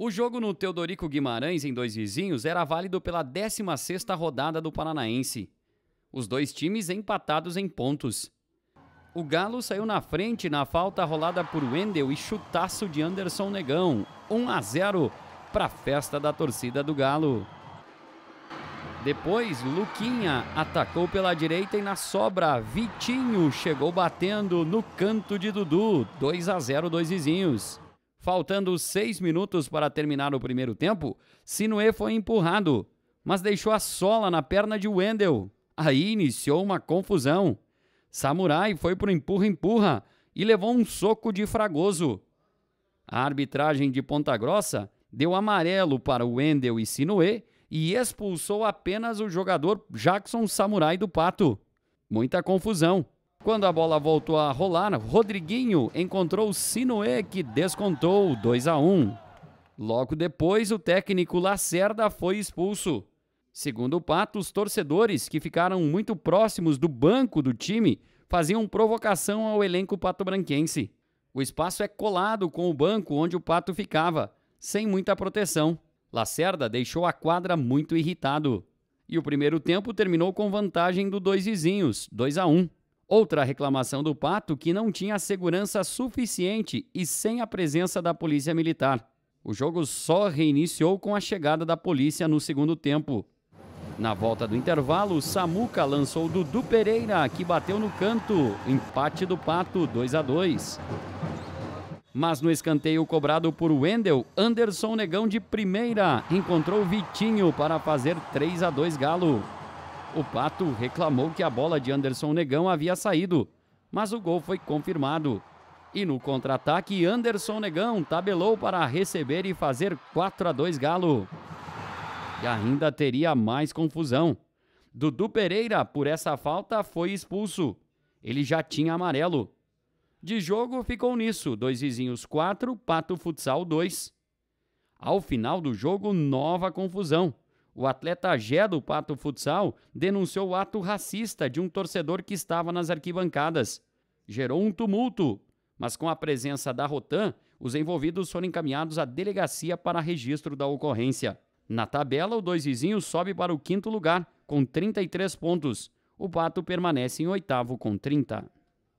O jogo no Teodorico Guimarães, em Dois Vizinhos, era válido pela 16ª rodada do Paranaense. Os dois times empatados em pontos. O Galo saiu na frente na falta rolada por Wendel e chutaço de Anderson Negão. 1 a 0 para a festa da torcida do Galo. Depois, Luquinha atacou pela direita e na sobra, Vitinho chegou batendo no canto de Dudu. 2 a 0 dois vizinhos. Faltando seis minutos para terminar o primeiro tempo, Sinue foi empurrado, mas deixou a sola na perna de Wendel. Aí iniciou uma confusão. Samurai foi pro empurra-empurra e levou um soco de Fragoso. A arbitragem de Ponta Grossa deu amarelo para Wendel e Sinue e expulsou apenas o jogador Jackson Samurai do Pato. Muita confusão. Quando a bola voltou a rolar, Rodriguinho encontrou o Sinoé que descontou 2 a 1. Logo depois, o técnico Lacerda foi expulso. Segundo o Pato, os torcedores, que ficaram muito próximos do banco do time, faziam provocação ao elenco pato-branquense. O espaço é colado com o banco onde o Pato ficava, sem muita proteção. Lacerda deixou a quadra muito irritado. E o primeiro tempo terminou com vantagem do dois vizinhos, 2 a 1. Outra reclamação do Pato que não tinha segurança suficiente e sem a presença da polícia militar. O jogo só reiniciou com a chegada da polícia no segundo tempo. Na volta do intervalo, Samuca lançou Dudu Pereira, que bateu no canto. Empate do Pato, 2 a 2. Mas no escanteio cobrado por Wendel, Anderson Negão de primeira encontrou Vitinho para fazer 3 a 2 Galo. O Pato reclamou que a bola de Anderson Negão havia saído, mas o gol foi confirmado. E no contra-ataque, Anderson Negão tabelou para receber e fazer 4 a 2 Galo. E ainda teria mais confusão. Dudu Pereira, por essa falta, foi expulso. Ele já tinha amarelo. De jogo ficou nisso: dois vizinhos 4, Pato Futsal 2. Ao final do jogo, nova confusão. O atleta Gé do Pato Futsal denunciou o ato racista de um torcedor que estava nas arquibancadas. Gerou um tumulto, mas com a presença da Rotan, os envolvidos foram encaminhados à delegacia para registro da ocorrência. Na tabela, o Dois Vizinhos sobe para o quinto lugar, com 33 pontos. O Pato permanece em oitavo, com 30.